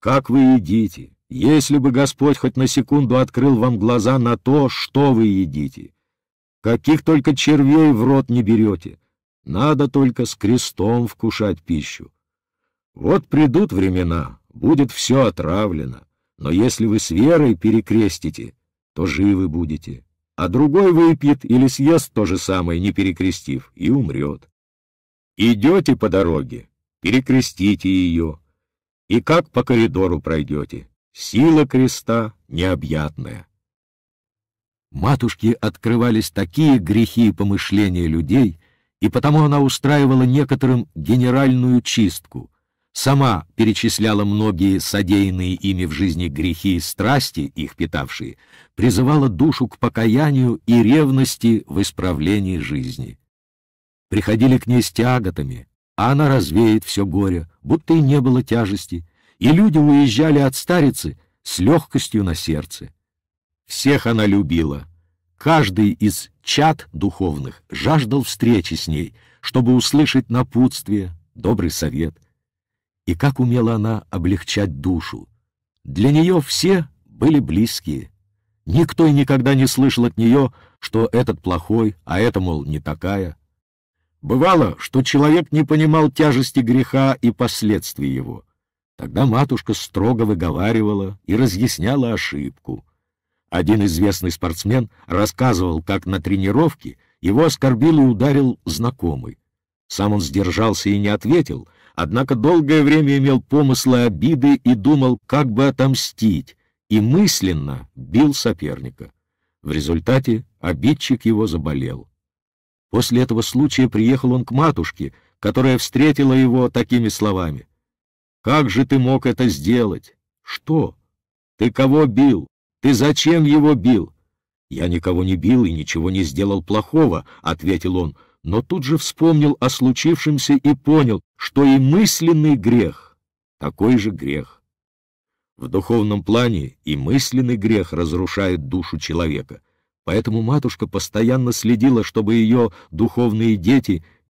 как вы едите, если бы Господь хоть на секунду открыл вам глаза на то, что вы едите. Каких только червей в рот не берете. Надо только с крестом вкушать пищу. Вот придут времена, будет все отравлено, но если вы с верой перекрестите, то живы будете. А другой выпьет или съест то же самое, не перекрестив, и умрет. Идете по дороге, перекрестите ее, и как по коридору пройдете. Сила креста необъятная. Матушке открывались такие грехи и помышления людей, и потому она устраивала некоторым генеральную чистку, сама перечисляла многие содеянные ими в жизни грехи и страсти, их питавшие, призывала душу к покаянию и ревности в исправлении жизни. Приходили к ней с тяготами, а она развеет все горе, будто и не было тяжести, и люди уезжали от старицы с легкостью на сердце. Всех она любила. Каждый из чад духовных жаждал встречи с ней, чтобы услышать напутствие, добрый совет. И как умела она облегчать душу. Для нее все были близкие. Никто и никогда не слышал от нее, что этот плохой, а это, мол, не такая. Бывало, что человек не понимал тяжести греха и последствий его. Тогда матушка строго выговаривала и разъясняла ошибку. Один известный спортсмен рассказывал, как на тренировке его оскорбил и ударил знакомый. Сам он сдержался и не ответил, однако долгое время имел помыслы обиды и думал, как бы отомстить, и мысленно бил соперника. В результате обидчик его заболел. После этого случая приехал он к матушке, которая встретила его такими словами. «Как же ты мог это сделать? Что? Ты кого бил? Ты зачем его бил?» «Я никого не бил и ничего не сделал плохого», — ответил он, но тут же вспомнил о случившемся и понял, что и мысленный грех — такой же грех. В духовном плане и мысленный грех разрушает душу человека — поэтому матушка постоянно следила, чтобы ее духовные дети —